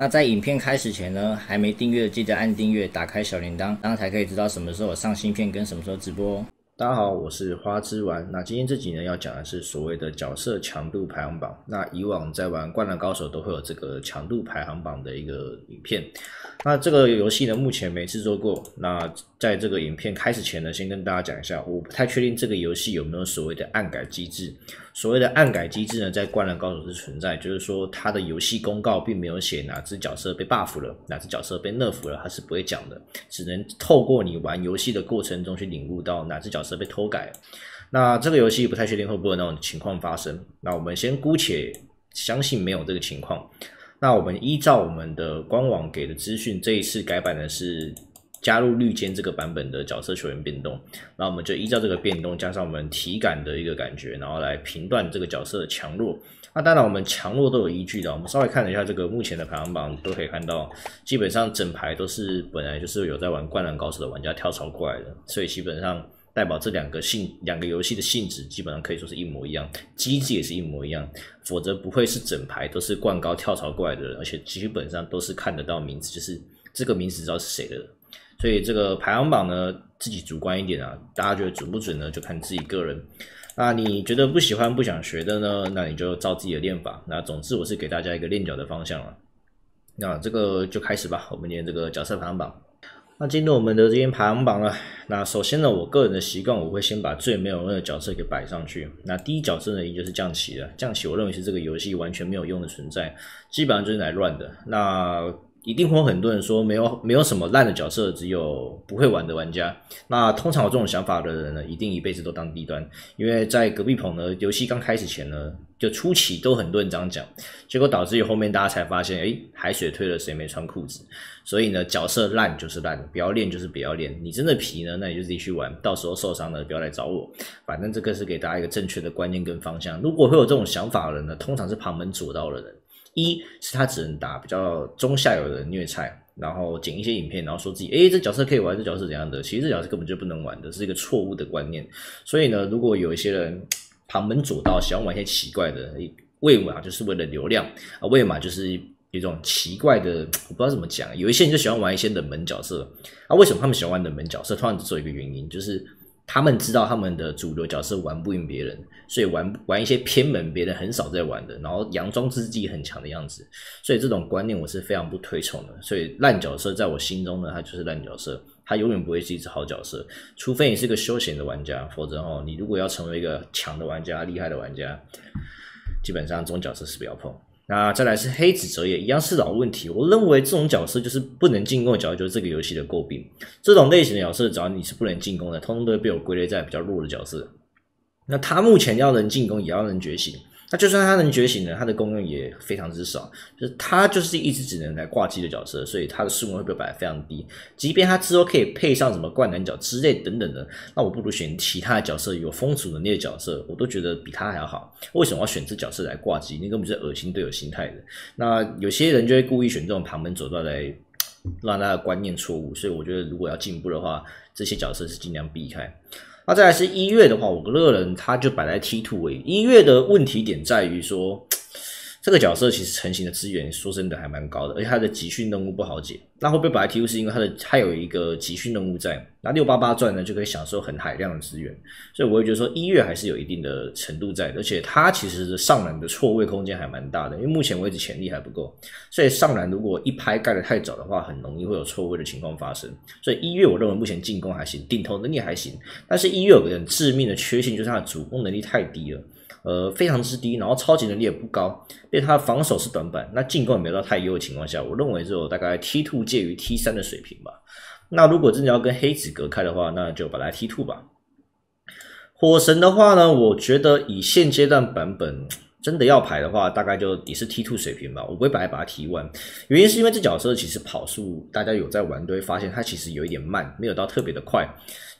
那在影片开始前呢，还没订阅记得按订阅，打开小铃铛，然后才可以知道什么时候上新片跟什么时候直播。大家好，我是花枝丸。那今天这集呢要讲的是所谓的角色强度排行榜。那以往在玩《灌篮高手》都会有这个强度排行榜的一个影片。那这个游戏呢目前没制作过。那在这个影片开始前呢，先跟大家讲一下，我不太确定这个游戏有没有所谓的暗改机制。所谓的暗改机制呢，在《灌篮高手》是存在，就是说它的游戏公告并没有写哪只角色被 buff 了，哪只角色被 nerf 了，它是不会讲的，只能透过你玩游戏的过程中去领悟到哪只角色被偷改。那这个游戏不太确定会不会那种情况发生，那我们先姑且相信没有这个情况。那我们依照我们的官网给的资讯，这一次改版的是。加入绿间这个版本的角色球员变动，那我们就依照这个变动，加上我们体感的一个感觉，然后来评断这个角色的强弱。那当然，我们强弱都有依据的。我们稍微看了一下这个目前的排行榜，都可以看到，基本上整排都是本来就是有在玩灌篮高手的玩家跳槽过来的，所以基本上代表这两个性两个游戏的性质基本上可以说是一模一样，机制也是一模一样，否则不会是整排都是灌高跳槽过来的，而且基本上都是看得到名字，就是这个名字知道是谁的。所以这个排行榜呢，自己主观一点啊，大家觉得准不准呢，就看自己个人。那你觉得不喜欢、不想学的呢，那你就照自己的练法。那总之，我是给大家一个练脚的方向了。那这个就开始吧，我们今天这个角色排行榜。那进入我们的这边排行榜了。那首先呢，我个人的习惯，我会先把最没有用的角色给摆上去。那第一角色呢，就是降旗了。降旗，我认为是这个游戏完全没有用的存在，基本上就是来乱的。那一定会有很多人说没有没有什么烂的角色，只有不会玩的玩家。那通常有这种想法的人呢，一定一辈子都当低端。因为在隔壁棚呢，游戏刚开始前呢，就初期都很多人这样讲，结果导致于后面大家才发现，哎，海水退了，谁没穿裤子？所以呢，角色烂就是烂，不要练就是不要练。你真的皮呢，那你就自己去玩，到时候受伤了不要来找我。反正这个是给大家一个正确的观念跟方向。如果会有这种想法的人呢，通常是旁门左道的人。一是他只能打比较中下游的虐菜，然后剪一些影片，然后说自己哎，这角色可以玩，这角色怎样的？其实这角色根本就不能玩的，是一个错误的观念。所以呢，如果有一些人旁门左道喜欢玩一些奇怪的，为嘛就是为了流量啊？为嘛就是一种奇怪的，我不知道怎么讲。有一些人就喜欢玩一些冷门角色啊，为什么他们喜欢玩冷门角色？突然只有一个原因，就是。他们知道他们的主流角色玩不赢别人，所以玩玩一些偏门，别人很少在玩的，然后佯装自己很强的样子。所以这种观念我是非常不推崇的。所以烂角色在我心中呢，它就是烂角色，它永远不会是一只好角色。除非你是个休闲的玩家，否则哦，你如果要成为一个强的玩家、厉害的玩家，基本上这种角色是不要碰。那再来是黑子哲也，一样是老问题。我认为这种角色就是不能进攻的角色，就是这个游戏的诟病。这种类型的角色，只要你是不能进攻的，通通都会被我归类在比较弱的角色。那他目前要能进攻，也要能觉醒。那就算他能觉醒了，他的功用也非常之少，就是他就是一直只能来挂机的角色，所以他的数目会被摆得非常低。即便他之后可以配上什么灌篮角之类等等的，那我不如选其他的角色，有风阻能力的角色，我都觉得比他还要好。为什么要选这角色来挂机？那种比是恶心队友心态的。那有些人就会故意选这种旁门左道来让他的观念错误，所以我觉得如果要进步的话，这些角色是尽量避开。那再来是一月的话，我个人他就摆在 T two 位。一月的问题点在于说。这个角色其实成型的资源说真的还蛮高的，而且他的集训任务不好解。那会被白本来提是因为他的他有一个集训任务在，那六八八钻呢就可以享受很海量的资源，所以我也觉得说一月还是有一定的程度在，而且他其实上篮的错位空间还蛮大的，因为目前为止潜力还不够，所以上篮如果一拍盖的太早的话，很容易会有错位的情况发生。所以一月我认为目前进攻还行，顶投能力还行，但是一月有个很致命的缺陷，就是他的主攻能力太低了。呃，非常之低，然后超级能力也不高，所以他的防守是短板，那进攻也没到太优的情况下，我认为只有大概 T two 介于 T 三的水平吧。那如果真的要跟黑子隔开的话，那就把它 T two 吧。火神的话呢，我觉得以现阶段版本真的要排的话，大概就也是 T two 水平吧，我不会把它把它提完。原因是因为这角色其实跑速大家有在玩都会发现，它其实有一点慢，没有到特别的快，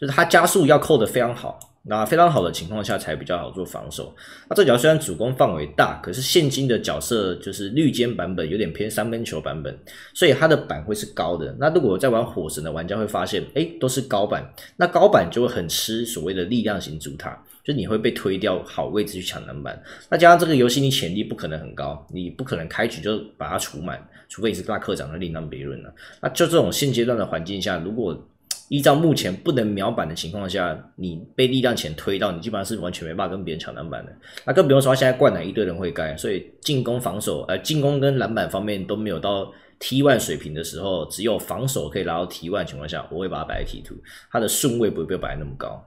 就是它加速要扣的非常好。那非常好的情况下才比较好做防守。那这脚虽然主攻范围大，可是现今的角色就是绿肩版本，有点偏三分球版本，所以它的板会是高的。那如果在玩火神的玩家会发现，哎，都是高板，那高板就会很吃所谓的力量型主塔，就你会被推掉好位置去抢篮板。那加上这个游戏，你潜力不可能很高，你不可能开局就把它除满，除非你是大课长，另当别论了。那就这种现阶段的环境下，如果依照目前不能秒板的情况下，你被力量前推到，你基本上是完全没办法跟别人抢篮板的。那更不用说现在灌篮一堆人会干，所以进攻防守呃进攻跟篮板方面都没有到 T one 水平的时候，只有防守可以拿到 T one 情况下，我会把它摆 T two，它的顺位不会被摆那么高。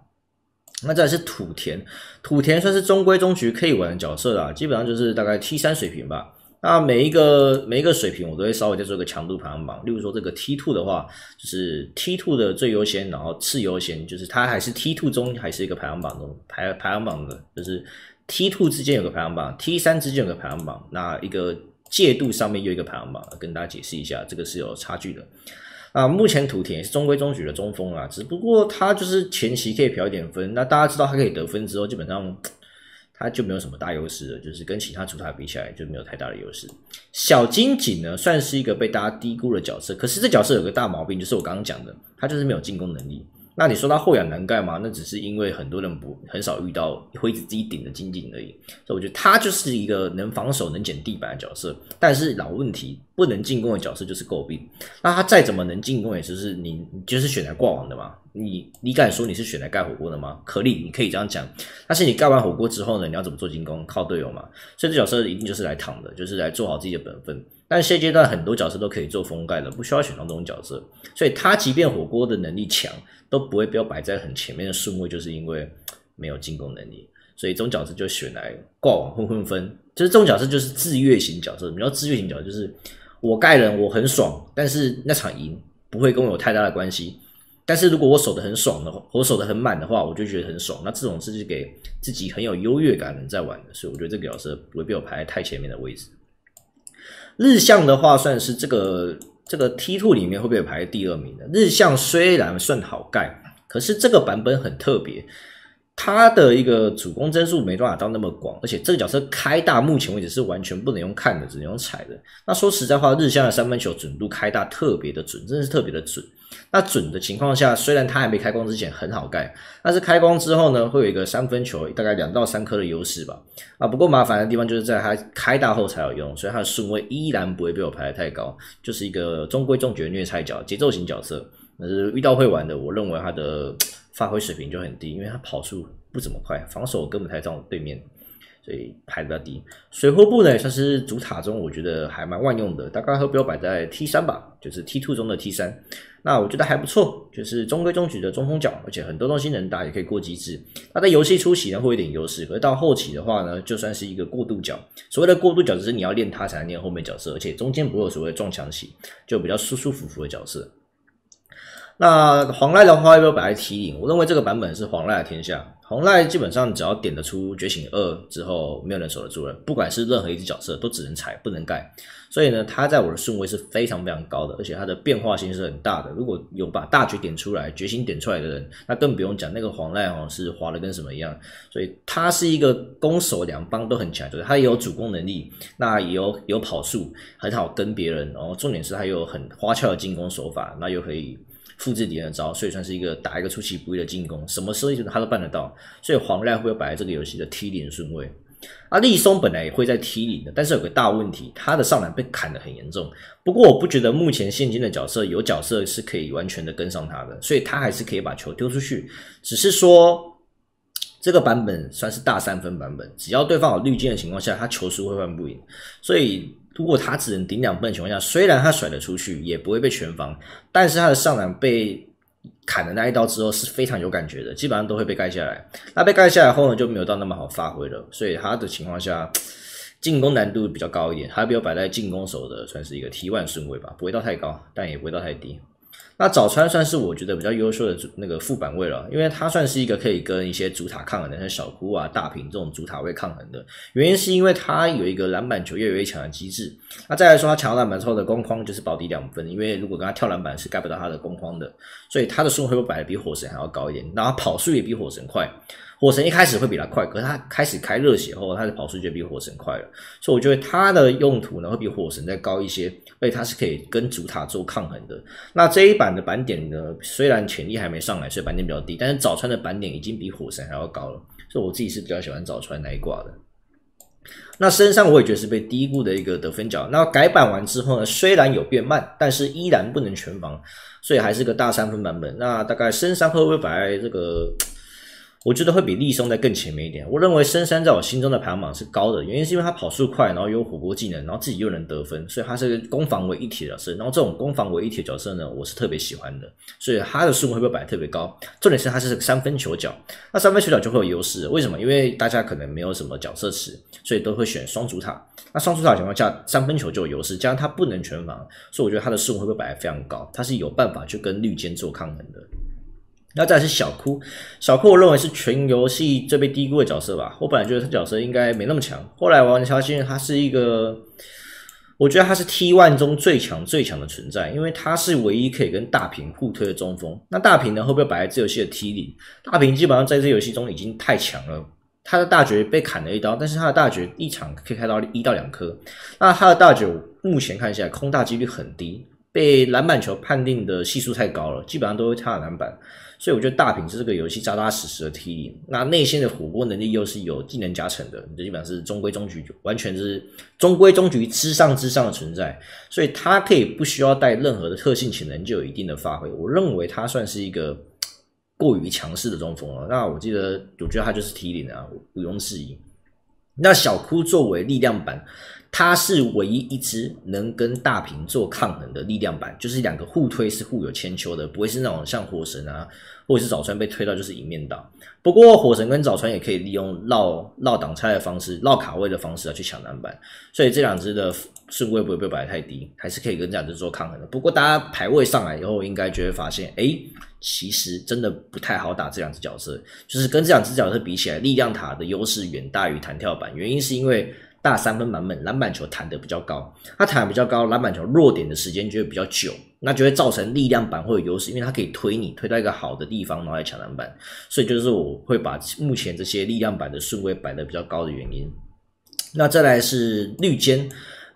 那再是土田，土田算是中规中矩可以玩的角色啦，基本上就是大概 T 三水平吧。那每一个每一个水平，我都会稍微再做一个强度排行榜。例如说，这个 T two 的话，就是 T two 的最优先，然后次优先，就是它还是 T two 中还是一个排行榜中排排行榜的，就是 T two 之间有个排行榜，T 三之间有个排行榜，那一个介度上面又一个排行榜，跟大家解释一下，这个是有差距的。啊，目前土田也是中规中矩的中锋啊，只不过他就是前期可以嫖一点分，那大家知道他可以得分之后，基本上。他就没有什么大优势了，就是跟其他主塔比起来就没有太大的优势。小金井呢，算是一个被大家低估的角色，可是这角色有个大毛病，就是我刚刚讲的，他就是没有进攻能力。那你说他后仰难盖吗？那只是因为很多人不很少遇到灰子自己顶的精进而已。所以我觉得他就是一个能防守能捡地板的角色，但是老问题不能进攻的角色就是诟病。那他再怎么能进攻，也就是你就是选来挂网的嘛。你你敢说你是选来盖火锅的吗？可以，你可以这样讲。但是你盖完火锅之后呢？你要怎么做进攻？靠队友嘛。所以这角色一定就是来躺的，就是来做好自己的本分。但现阶段很多角色都可以做封盖的，不需要选到这种角色，所以他即便火锅的能力强，都不会被摆在很前面的顺位，就是因为没有进攻能力，所以这种角色就选来挂网混混分。就是这种角色就是自约型角色，你知道自约型角色？就是我盖人我很爽，但是那场赢不会跟我有太大的关系。但是如果我守得很爽的话，我守得很满的话，我就觉得很爽。那这种是给自己很有优越感的在玩的，所以我觉得这个角色不会被我排在太前面的位置。日向的话，算是这个这个 T two 里面会不会排第二名的？日向虽然算好盖，可是这个版本很特别。他的一个主攻帧数没办法到那么广，而且这个角色开大目前为止是完全不能用看的，只能用踩的。那说实在话，日向的三分球准度开大特别的准，真的是特别的准。那准的情况下，虽然他还没开光之前很好盖，但是开光之后呢，会有一个三分球大概两到三颗的优势吧。啊，不过麻烦的地方就是在他开大后才有用，所以他的顺位依然不会被我排的太高，就是一个中规中矩的虐菜角节奏型角色。但是遇到会玩的，我认为他的发挥水平就很低，因为他跑速不怎么快，防守根本抬不到对面，所以排比较低。水货部呢算是主塔中，我觉得还蛮万用的，大概会标摆在 T 三吧，就是 T two 中的 T 三。那我觉得还不错，就是中规中矩的中锋角，而且很多东西能打，也可以过机制。他在游戏初期呢会有点优势，可到后期的话呢，就算是一个过渡角。所谓的过渡角，就是你要练他才能练后面角色，而且中间不会所谓的撞墙起，就比较舒舒服服的角色。那黄濑的话要不要它提领？我认为这个版本是黄濑的天下。黄赖基本上只要点得出觉醒二之后，没有人守得住人，不管是任何一只角色都只能踩不能盖。所以呢，他在我的顺位是非常非常高的，而且他的变化性是很大的。如果有把大局点出来、决心点出来的人，那更不用讲那个黄濑哦，是滑的跟什么一样。所以他是一个攻守两帮都很强，他也有主攻能力，那也有有跑速很好跟别人，然后重点是他有很花俏的进攻手法，那又可以。复制敌人的招，所以算是一个打一个出其不意的进攻，什么生意他都办得到。所以黄濑会摆在这个游戏的梯零顺位。啊，立松本来也会在梯零的，但是有个大问题，他的上篮被砍得很严重。不过我不觉得目前现今的角色有角色是可以完全的跟上他的，所以他还是可以把球丢出去。只是说这个版本算是大三分版本，只要对方有滤箭的情况下，他球是会换不赢。所以如果他只能顶两分的情况下，虽然他甩了出去也不会被全防，但是他的上篮被砍的那一刀之后是非常有感觉的，基本上都会被盖下来。那被盖下来后呢，就没有到那么好发挥了，所以他的情况下进攻难度比较高一点，还比较摆在进攻手的算是一个 T one 顺位吧，不会到太高，但也不会到太低。那早川算是我觉得比较优秀的那个副板位了，因为它算是一个可以跟一些主塔抗衡的，像小孤啊、大平这种主塔位抗衡的。原因是因为它有一个篮板球，越有越抢的机制。那再来说，他抢到篮板之后的攻框就是保底两分，因为如果跟他跳篮板是盖不到他的攻框的，所以他的速度会摆的比火神还要高一点，然后跑速也比火神快。火神一开始会比它快，可是它开始开热血后，它的跑速就比火神快了，所以我觉得它的用途呢会比火神再高一些，而且它是可以跟主塔做抗衡的。那这一版的板点呢，虽然潜力还没上来，所以板点比较低，但是早川的板点已经比火神还要高了，所以我自己是比较喜欢早川那一挂的。那深山我也觉得是被低估的一个得分角。那改版完之后呢，虽然有变慢，但是依然不能全防，所以还是个大三分版本。那大概深山和灰白这个。我觉得会比立松在更前面一点。我认为深山在我心中的排行榜是高的，原因是因为他跑速快，然后有火锅技能，然后自己又能得分，所以他是攻防为一体的角色。然后这种攻防为一体的角色呢，我是特别喜欢的，所以他的数目会不会摆特别高？重点是他是三分球角，那三分球角就会有优势。为什么？因为大家可能没有什么角色池，所以都会选双主塔。那双主塔情况下，三分球就有优势。加上他不能全防，所以我觉得他的数目会不会摆得非常高？他是有办法去跟绿间做抗衡的。那再是小哭，小哭我认为是全游戏最被低估的角色吧。我本来觉得他角色应该没那么强，后来玩发现他是一个，我觉得他是 T one 中最强最强的存在，因为他是唯一可以跟大屏互推的中锋。那大屏呢会不会摆在这游戏的 T 里？大屏基本上在这游戏中已经太强了，他的大绝被砍了一刀，但是他的大绝一场可以开到一到两颗。那他的大绝目前看起来空大几率很低，被篮板球判定的系数太高了，基本上都会差篮板。所以我觉得大品是这个游戏扎扎实实的 T 零，那内心的火锅能力又是有技能加成的，你就基本上是中规中矩，完全是中规中矩之上之上的存在，所以他可以不需要带任何的特性潜能就有一定的发挥。我认为他算是一个过于强势的中锋了。那我记得，我觉得他就是 T 零啊，毋庸置疑。那小哭作为力量板，它是唯一一只能跟大平做抗衡的力量板，就是两个互推是互有千秋的，不会是那种像火神啊，或者是早川被推到就是一面倒。不过火神跟早川也可以利用绕绕挡拆的方式，绕卡位的方式啊去抢篮板，所以这两支的胜率不会被摆太低，还是可以跟这两支做抗衡的。不过大家排位上来以后，应该就会发现，哎。其实真的不太好打这两只角色，就是跟这两只角色比起来，力量塔的优势远大于弹跳板。原因是因为大三分版本篮板球弹得比较高，它弹得比较高，篮板球落点的时间就会比较久，那就会造成力量板会有优势，因为它可以推你推到一个好的地方，然后来抢篮板。所以就是我会把目前这些力量板的顺位摆得比较高的原因。那再来是绿肩，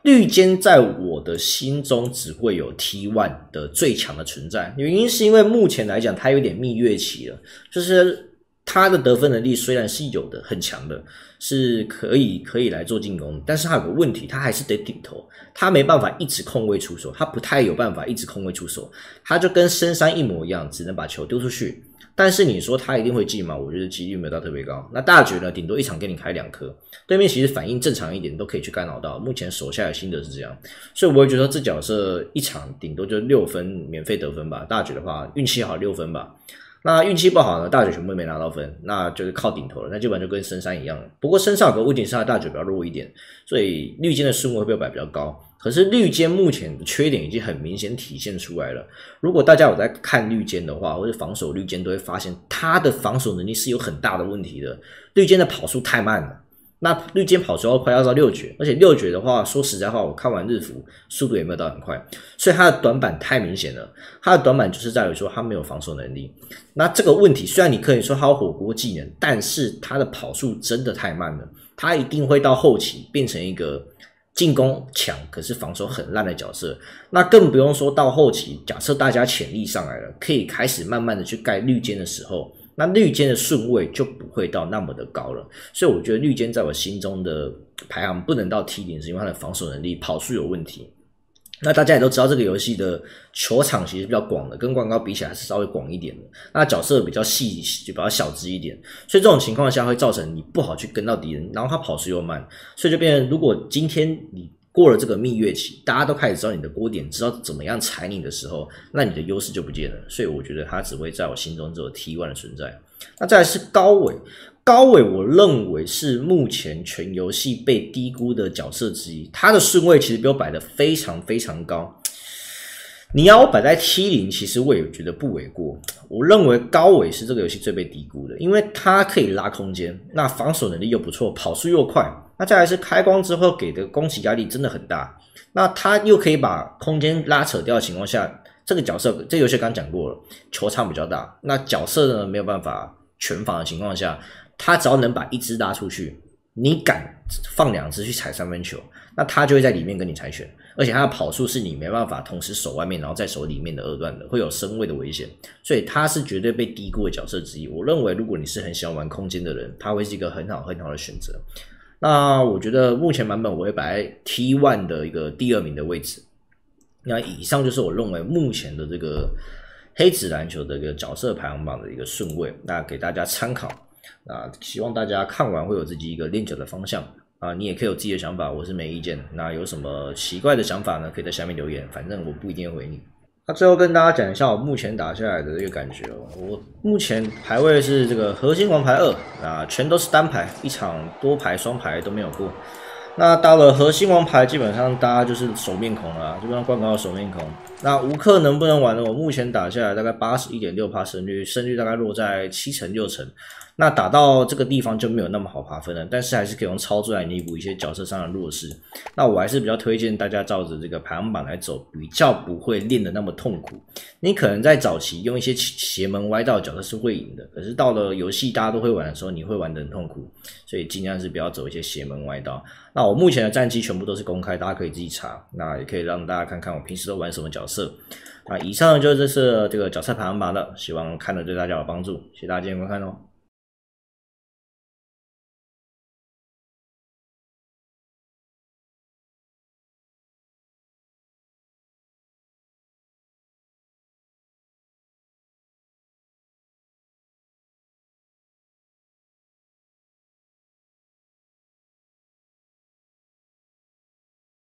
绿间在我的心中只会有 T1 的最强的存在，原因是因为目前来讲他有点蜜月期了，就是他的得分能力虽然是有的很强的，是可以可以来做进攻，但是他有个问题，他还是得顶投，他没办法一直空位出手，他不太有办法一直空位出手，他就跟深山一模一样，只能把球丢出去。但是你说他一定会进吗？我觉得几率没有到特别高。那大局呢？顶多一场给你开两颗，对面其实反应正常一点，都可以去干扰到。目前手下的心得是这样，所以我会觉得这角色一场顶多就六分免费得分吧。大局的话，运气好六分吧。那运气不好呢？大局全部没拿到分，那就是靠顶头了。那基本上就跟深山一样。了。不过深山和屋顶上的大嘴比较弱一点，所以绿箭的数目会被摆比较高。可是绿间目前的缺点已经很明显体现出来了。如果大家有在看绿间的话，或者防守绿间，都会发现，他的防守能力是有很大的问题的。绿间的跑速太慢了，那绿间跑速要快要到六绝，而且六绝的话，说实在话，我看完日服速度也没有到很快，所以他的短板太明显了。他的短板就是在于说他没有防守能力。那这个问题虽然你可以说他有火锅技能，但是他的跑速真的太慢了，他一定会到后期变成一个。进攻强，可是防守很烂的角色，那更不用说到后期。假设大家潜力上来了，可以开始慢慢的去盖绿间的时候，那绿间的顺位就不会到那么的高了。所以我觉得绿间在我心中的排行不能到 T 零，是因为他的防守能力、跑速有问题。那大家也都知道，这个游戏的球场其实比较广的，跟广告比起来还是稍微广一点的。那角色比较细，就比较小只一点，所以这种情况下会造成你不好去跟到敌人，然后他跑速又慢，所以就变。成如果今天你过了这个蜜月期，大家都开始知道你的锅点，知道怎么样踩你的时候，那你的优势就不见了。所以我觉得他只会在我心中只有 T one 的存在。那再来是高伟。高伟，我认为是目前全游戏被低估的角色之一。他的顺位其实比我摆的非常非常高。你要我摆在 T 零，其实我也觉得不为过。我认为高伟是这个游戏最被低估的，因为他可以拉空间，那防守能力又不错，跑速又快，那再来是开光之后给的攻击压力真的很大。那他又可以把空间拉扯掉的情况下，这个角色这游戏刚讲过了，球场比较大，那角色呢没有办法全防的情况下。他只要能把一只拉出去，你敢放两只去踩三分球，那他就会在里面跟你踩拳。而且他的跑速是你没办法同时守外面，然后在守里面的二段的，会有身位的危险，所以他是绝对被低估的角色之一。我认为，如果你是很喜欢玩空间的人，他会是一个很好、很好的选择。那我觉得目前版本我会摆在 T one 的一个第二名的位置。那以上就是我认为目前的这个黑子篮球的一个角色排行榜的一个顺位，那给大家参考。那希望大家看完会有自己一个练脚的方向啊，你也可以有自己的想法，我是没意见。那有什么奇怪的想法呢？可以在下面留言，反正我不一定回你。那最后跟大家讲一下我目前打下来的这个感觉哦，我目前排位是这个核心王牌二啊，全都是单排，一场多排、双排都没有过。那到了核心王牌，基本上大家就是熟面孔啊，基本上不到熟面孔。那无氪能不能玩呢？我目前打下来大概八十一点六趴胜率，胜率大概落在七成六成。那打到这个地方就没有那么好爬分了，但是还是可以用操作来弥补一些角色上的弱势。那我还是比较推荐大家照着这个排行榜来走，比较不会练得那么痛苦。你可能在早期用一些邪门歪道角色是会赢的，可是到了游戏大家都会玩的时候，你会玩得很痛苦，所以尽量是不要走一些邪门歪道。那我目前的战绩全部都是公开，大家可以自己查。那也可以让大家看看我平时都玩什么角色。是，啊，以上就是这次这个角色排行榜的，希望看的对大家有帮助，谢谢大家今天观看哦。